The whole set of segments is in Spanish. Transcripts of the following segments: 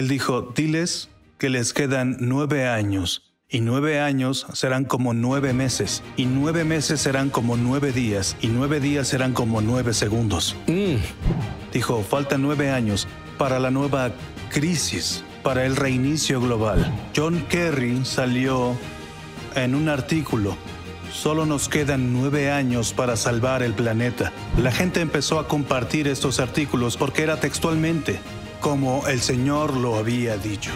Él dijo, diles que les quedan nueve años, y nueve años serán como nueve meses, y nueve meses serán como nueve días, y nueve días serán como nueve segundos. Mm. Dijo, falta nueve años para la nueva crisis, para el reinicio global. John Kerry salió en un artículo Solo nos quedan nueve años para salvar el planeta. La gente empezó a compartir estos artículos porque era textualmente como el Señor lo había dicho.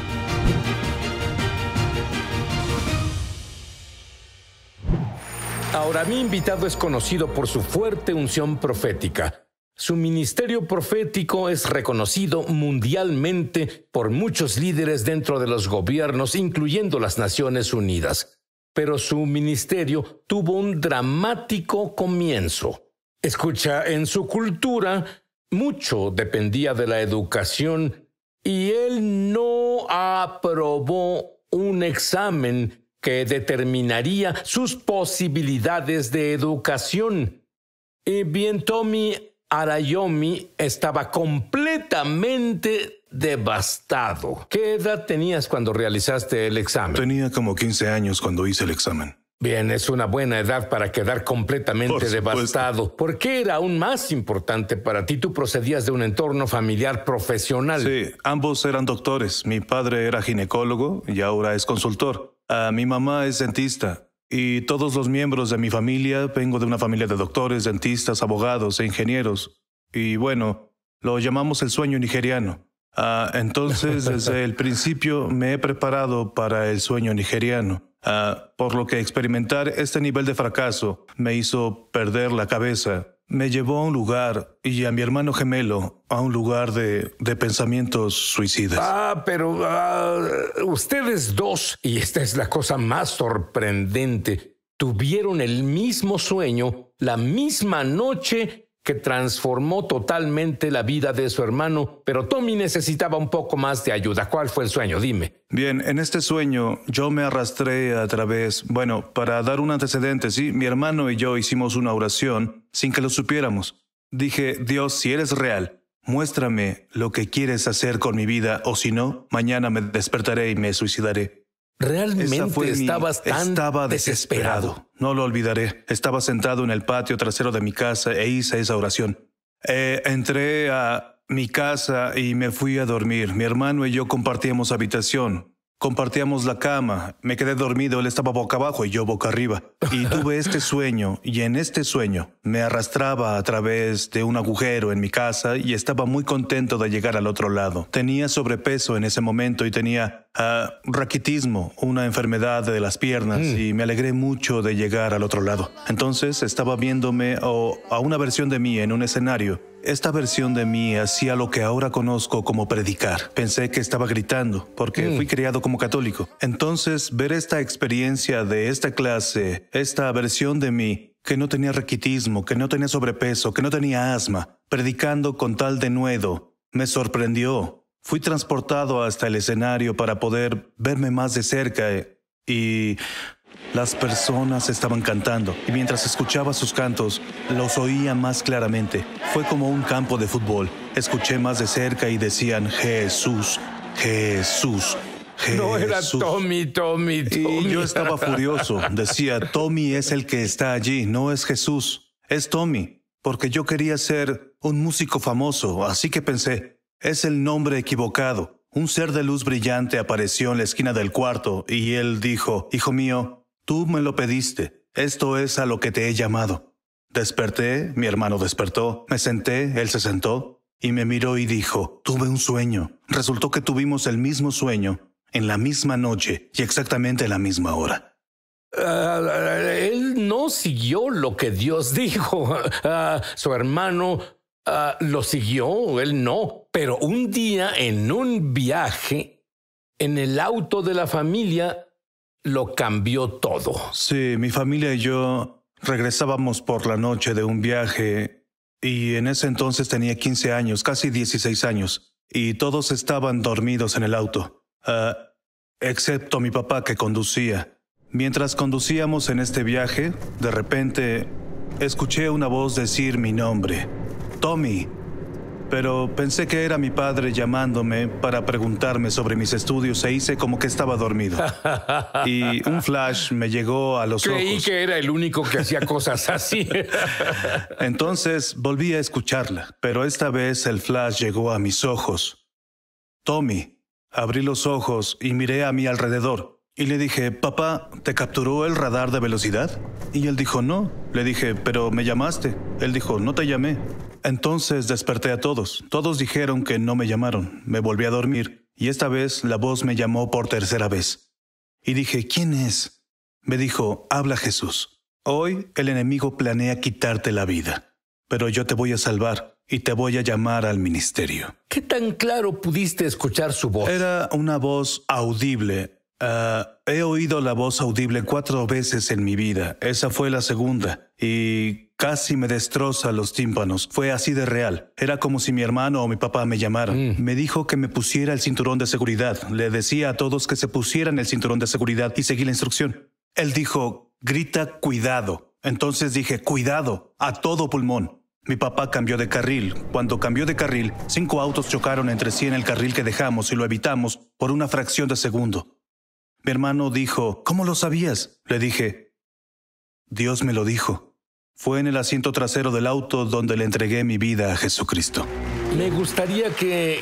Ahora mi invitado es conocido por su fuerte unción profética. Su ministerio profético es reconocido mundialmente por muchos líderes dentro de los gobiernos, incluyendo las Naciones Unidas. Pero su ministerio tuvo un dramático comienzo. Escucha, en su cultura, mucho dependía de la educación y él no aprobó un examen que determinaría sus posibilidades de educación. Y bien Tommy Arayomi estaba completamente devastado. ¿Qué edad tenías cuando realizaste el examen? Tenía como 15 años cuando hice el examen. Bien, es una buena edad para quedar completamente devastado. ¿Por qué era aún más importante para ti? Tú procedías de un entorno familiar profesional. Sí, ambos eran doctores. Mi padre era ginecólogo y ahora es consultor. Ah, mi mamá es dentista. Y todos los miembros de mi familia, vengo de una familia de doctores, dentistas, abogados e ingenieros. Y bueno, lo llamamos el sueño nigeriano. Ah, entonces, desde el principio me he preparado para el sueño nigeriano, ah, por lo que experimentar este nivel de fracaso me hizo perder la cabeza. Me llevó a un lugar y a mi hermano gemelo a un lugar de, pensamientos suicidas. Ah, pero ah, ustedes dos, y esta es la cosa más sorprendente, tuvieron el mismo sueño la misma noche que transformó totalmente la vida de su hermano, pero Tommy necesitaba un poco más de ayuda. ¿Cuál fue el sueño? Dime. Bien, en este sueño yo me arrastré a través, bueno, para dar un antecedente, sí, mi hermano y yo hicimos una oración sin que lo supiéramos. Dije, Dios, si eres real, muéstrame lo que quieres hacer con mi vida, o si no, mañana me despertaré y me suicidaré. Realmente Estaba desesperado. No lo olvidaré. Estaba sentado en el patio trasero de mi casa e hice esa oración. Eh, entré a mi casa y me fui a dormir. Mi hermano y yo compartíamos habitación. Compartíamos la cama. Me quedé dormido. Él estaba boca abajo y yo boca arriba. Y tuve este sueño. Y en este sueño me arrastraba a través de un agujero en mi casa y estaba muy contento de llegar al otro lado. Tenía sobrepeso en ese momento y tenía ah, raquitismo, una enfermedad de las piernas, mm. y me alegré mucho de llegar al otro lado. Entonces estaba viéndome a una versión de mí en un escenario esta versión de mí hacía lo que ahora conozco como predicar. Pensé que estaba gritando, porque mm. fui criado como católico. Entonces, ver esta experiencia de esta clase, esta versión de mí, que no tenía requitismo, que no tenía sobrepeso, que no tenía asma, predicando con tal denuedo. Me sorprendió. Fui transportado hasta el escenario para poder verme más de cerca eh, y las personas estaban cantando y mientras escuchaba sus cantos los oía más claramente. Fue como un campo de fútbol. Escuché más de cerca y decían Jesús, Jesús, no era Tommy, Tommy, Tommy. yo estaba furioso. Decía, Tommy es el que está allí, no es Jesús, es Tommy. Porque yo quería ser un músico famoso, así que pensé, es el nombre equivocado. Un ser de luz brillante apareció en la esquina del cuarto y él dijo, Hijo mío, tú me lo pediste, esto es a lo que te he llamado. Desperté, mi hermano despertó, me senté, él se sentó, y me miró y dijo, Tuve un sueño. Resultó que tuvimos el mismo sueño, en la misma noche y exactamente a la misma hora. Ah, él no siguió lo que Dios dijo. Ah, su hermano ah, lo siguió, él no. Pero un día en un viaje, en el auto de la familia, lo cambió todo. Sí, mi familia y yo regresábamos por la noche de un viaje y en ese entonces tenía 15 años, casi 16 años, y todos estaban dormidos en el auto. Eh, excepto mi papá que conducía. Mientras conducíamos en este viaje, de repente escuché una voz decir mi nombre, Tommy, pero pensé que era mi padre llamándome para preguntarme sobre mis estudios e hice como que estaba dormido. Y un flash me llegó a los ojos. Creí que era el único que hacía cosas así. Entonces volví a escucharla, pero esta vez el flash llegó a mis ojos. Tommy, Abrí los ojos y miré a mi alrededor. Y le dije, papá, ¿te capturó el radar de velocidad? Y él dijo, no. Le dije, pero me llamaste. Él dijo, no te llamé. Entonces desperté a todos. Todos dijeron que no me llamaron. Me volví a dormir. Y esta vez la voz me llamó por tercera vez. Y dije, ¿quién es? Me dijo, habla Jesús. Hoy el enemigo planea quitarte la vida, pero yo te voy a salvar y te voy a llamar al ministerio. ¿Qué tan claro pudiste escuchar su voz? Era una voz audible. Ah, he oído la voz audible cuatro veces en mi vida. Esa fue la segunda. Y casi me destroza los tímpanos. Fue así de real. Era como si mi hermano o mi papá me llamaran. Mm. Me dijo que me pusiera el cinturón de seguridad. Le decía a todos que se pusieran el cinturón de seguridad y seguí la instrucción. Él dijo, grita cuidado. Entonces dije, cuidado, a todo pulmón. Mi papá cambió de carril. Cuando cambió de carril, cinco autos chocaron entre sí en el carril que dejamos y lo evitamos por una fracción de segundo. Mi hermano dijo, ¿Cómo lo sabías? Le dije, Dios me lo dijo. Fue en el asiento trasero del auto donde le entregué mi vida a Jesucristo. Me gustaría que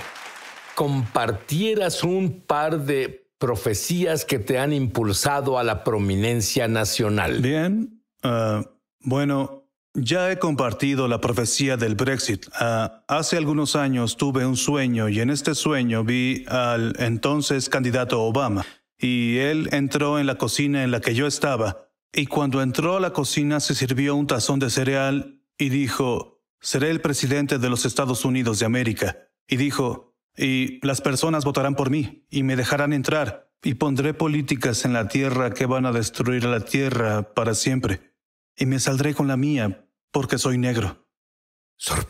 compartieras un par de profecías que te han impulsado a la prominencia nacional. Bien. Ah, bueno, ya he compartido la profecía del Brexit. Ah, hace algunos años tuve un sueño y en este sueño vi al entonces candidato Obama y él entró en la cocina en la que yo estaba y cuando entró a la cocina se sirvió un tazón de cereal y dijo, seré el presidente de los Estados Unidos de América. Y dijo, y las personas votarán por mí y me dejarán entrar y pondré políticas en la tierra que van a destruir la tierra para siempre y me saldré con la mía porque soy negro.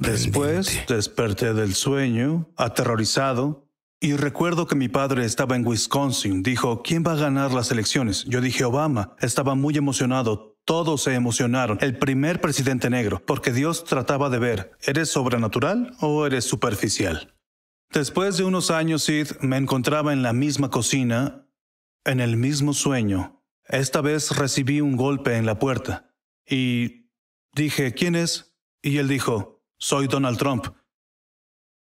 Después desperté del sueño, aterrorizado, y recuerdo que mi padre estaba en Wisconsin. Dijo, ¿quién va a ganar las elecciones? Yo dije, Obama. Estaba muy emocionado. Todos se emocionaron. El primer presidente negro, porque Dios trataba de ver, ¿eres sobrenatural o eres superficial? Después de unos años, Sid, me encontraba en la misma cocina, en el mismo sueño. Esta vez recibí un golpe en la puerta. Y dije, ¿quién es? Y él dijo, soy Donald Trump.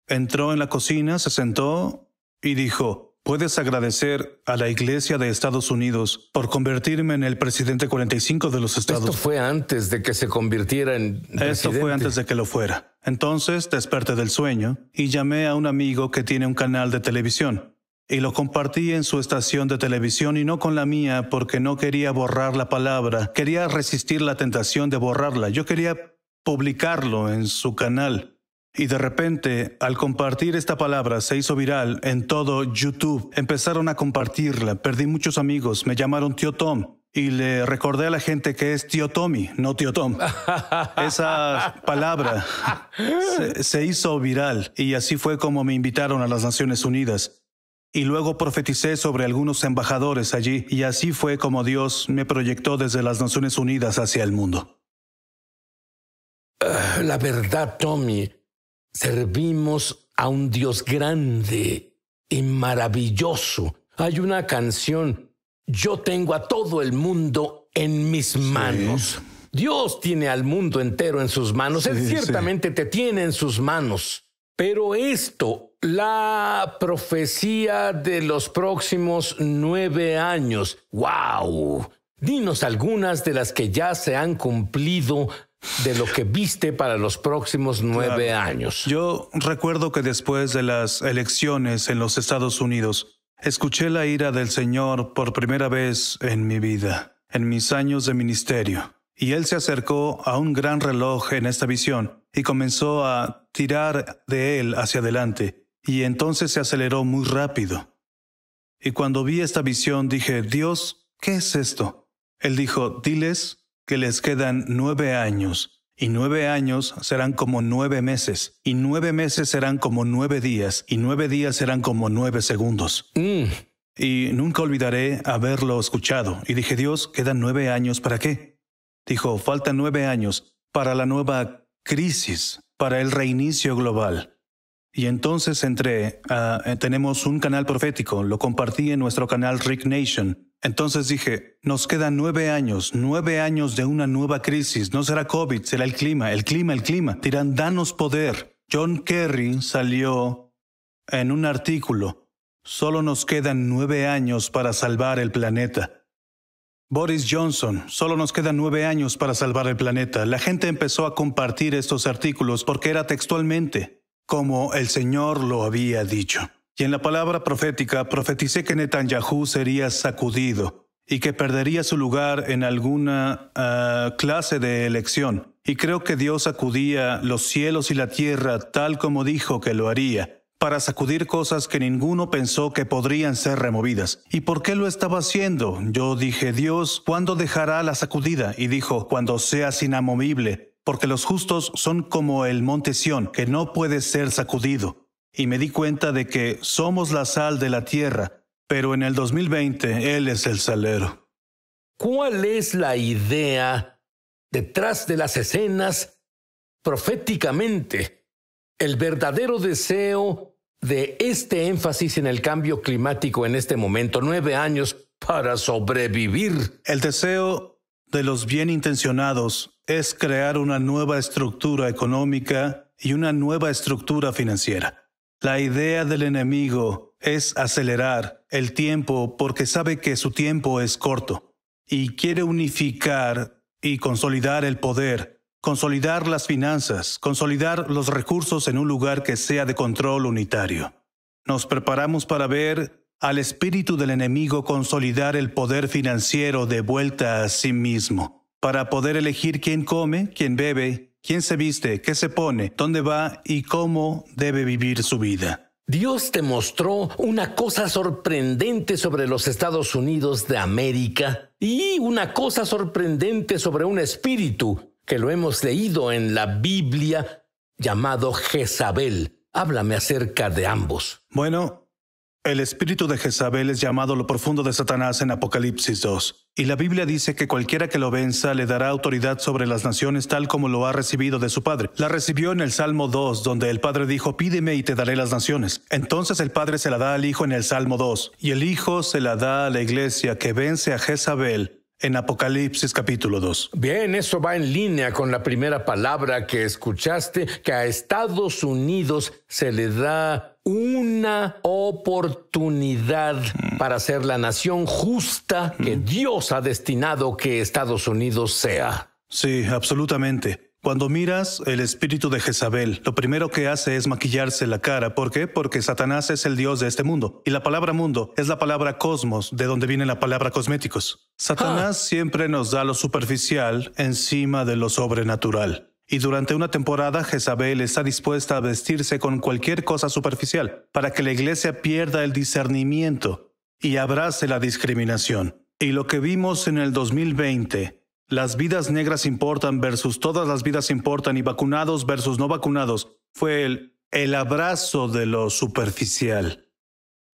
Entró en la cocina, se sentó y dijo, puedes agradecer a la Iglesia de Estados Unidos por convertirme en el presidente 45 de los Estados. Esto fue antes de que se convirtiera en... Presidente. Esto fue antes de que lo fuera. Entonces desperté del sueño y llamé a un amigo que tiene un canal de televisión y lo compartí en su estación de televisión y no con la mía porque no quería borrar la palabra, quería resistir la tentación de borrarla, yo quería publicarlo en su canal. Y de repente, al compartir esta palabra, se hizo viral en todo YouTube. Empezaron a compartirla, perdí muchos amigos, me llamaron tío Tom. Y le recordé a la gente que es tío Tommy, no tío Tom. Esa palabra se, se hizo viral y así fue como me invitaron a las Naciones Unidas. Y luego profeticé sobre algunos embajadores allí, y así fue como Dios me proyectó desde las Naciones Unidas hacia el mundo. Ah, la verdad, Tommy, servimos a un Dios grande y maravilloso. Hay una canción, Yo tengo a todo el mundo en mis manos. Dios tiene al mundo entero en sus manos. Él ciertamente te tiene en sus manos. Pero esto la profecía de los próximos nueve años. ¡Wow! Dinos algunas de las que ya se han cumplido de lo que viste para los próximos nueve años. Yo recuerdo que después de las elecciones en los Estados Unidos, escuché la ira del Señor por primera vez en mi vida, en mis años de ministerio. Y él se acercó a un gran reloj en esta visión y comenzó a tirar de él hacia adelante y entonces se aceleró muy rápido. Y cuando vi esta visión dije, Dios, ¿qué es esto? Él dijo, diles que les quedan nueve años, y nueve años serán como nueve meses, y nueve meses serán como nueve días, y nueve días serán como nueve segundos. Mm. Y nunca olvidaré haberlo escuchado. Y dije, Dios, quedan nueve años para qué? Dijo, faltan nueve años para la nueva crisis, para el reinicio global. Y entonces entré, ah, eh, tenemos un canal profético, lo compartí en nuestro canal Rick Nation. Entonces dije, nos quedan nueve años, nueve años de una nueva crisis. No será COVID, será el clima, el clima, el clima. Dirán, danos poder. John Kerry salió en un artículo, solo nos quedan nueve años para salvar el planeta. Boris Johnson, solo nos quedan nueve años para salvar el planeta. La gente empezó a compartir estos artículos porque era textualmente como el Señor lo había dicho. Y en la palabra profética profeticé que Netanyahu sería sacudido y que perdería su lugar en alguna ah, clase de elección. Y creo que Dios sacudía los cielos y la tierra tal como dijo que lo haría, para sacudir cosas que ninguno pensó que podrían ser removidas. ¿Y por qué lo estaba haciendo? Yo dije, Dios, ¿cuándo dejará la sacudida? Y dijo, cuando seas inamovible porque los justos son como el monte Sión, que no puede ser sacudido. Y me di cuenta de que somos la sal de la tierra, pero en el 2020 Él es el salero. ¿Cuál es la idea detrás de las escenas proféticamente? El verdadero deseo de este énfasis en el cambio climático en este momento, nueve años para sobrevivir. El deseo de los bien intencionados es crear una nueva estructura económica y una nueva estructura financiera. La idea del enemigo es acelerar el tiempo porque sabe que su tiempo es corto y quiere unificar y consolidar el poder, consolidar las finanzas, consolidar los recursos en un lugar que sea de control unitario. Nos preparamos para ver al espíritu del enemigo consolidar el poder financiero de vuelta a sí mismo para poder elegir quién come, quién bebe, quién se viste, qué se pone, dónde va y cómo debe vivir su vida. Dios te mostró una cosa sorprendente sobre los Estados Unidos de América y una cosa sorprendente sobre un espíritu que lo hemos leído en la Biblia llamado Jezabel. Háblame acerca de ambos. Bueno, el espíritu de Jezabel es llamado lo profundo de Satanás en Apocalipsis 2, y la Biblia dice que cualquiera que lo venza le dará autoridad sobre las naciones tal como lo ha recibido de su Padre. La recibió en el Salmo 2, donde el Padre dijo, pídeme y te daré las naciones. Entonces el Padre se la da al Hijo en el Salmo 2, y el Hijo se la da a la iglesia que vence a Jezabel en Apocalipsis capítulo 2. Bien, eso va en línea con la primera palabra que escuchaste, que a Estados Unidos se le da una oportunidad mm. para ser la nación justa que mm. Dios ha destinado que Estados Unidos sea. Sí, absolutamente. Cuando miras el espíritu de Jezabel, lo primero que hace es maquillarse la cara. ¿Por qué? Porque Satanás es el dios de este mundo. Y la palabra mundo es la palabra cosmos, de donde viene la palabra cosméticos. Satanás ah. siempre nos da lo superficial encima de lo sobrenatural. Y durante una temporada Jezabel está dispuesta a vestirse con cualquier cosa superficial para que la iglesia pierda el discernimiento y abrace la discriminación. Y lo que vimos en el 2020 las vidas negras importan versus todas las vidas importan y vacunados versus no vacunados fue el, el abrazo de lo superficial.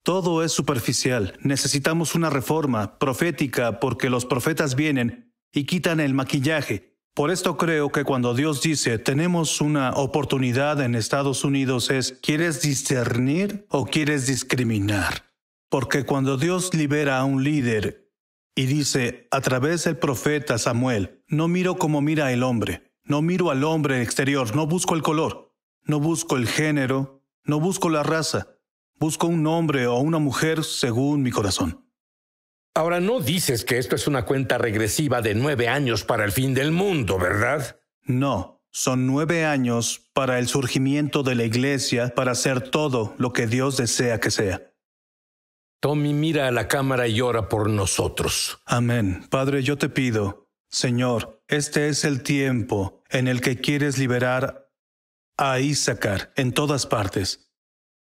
Todo es superficial. Necesitamos una reforma profética porque los profetas vienen y quitan el maquillaje. Por esto creo que cuando Dios dice tenemos una oportunidad en Estados Unidos es ¿quieres discernir o quieres discriminar? Porque cuando Dios libera a un líder y dice, a través del profeta Samuel, no miro como mira el hombre, no miro al hombre exterior, no busco el color, no busco el género, no busco la raza, busco un hombre o una mujer según mi corazón. Ahora no dices que esto es una cuenta regresiva de nueve años para el fin del mundo, ¿verdad? No, son nueve años para el surgimiento de la Iglesia para ser todo lo que Dios desea que sea. Tommy mira a la cámara y ora por nosotros. Amén. Padre, yo te pido, Señor, este es el tiempo en el que quieres liberar a Isaacar en todas partes.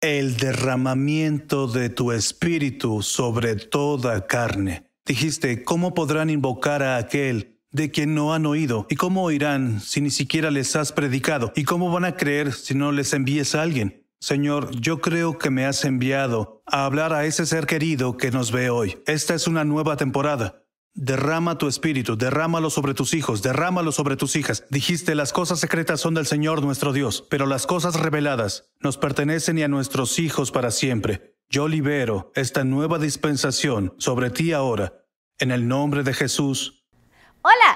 El derramamiento de tu espíritu sobre toda carne. Dijiste, ¿cómo podrán invocar a aquel de quien no han oído? ¿Y cómo oirán si ni siquiera les has predicado? ¿Y cómo van a creer si no les envíes a alguien? Señor, yo creo que me has enviado a hablar a ese ser querido que nos ve hoy. Esta es una nueva temporada. Derrama tu espíritu, derrámalo sobre tus hijos, derrámalo sobre tus hijas. Dijiste, las cosas secretas son del Señor nuestro Dios, pero las cosas reveladas nos pertenecen y a nuestros hijos para siempre. Yo libero esta nueva dispensación sobre ti ahora, en el nombre de Jesús. Hola.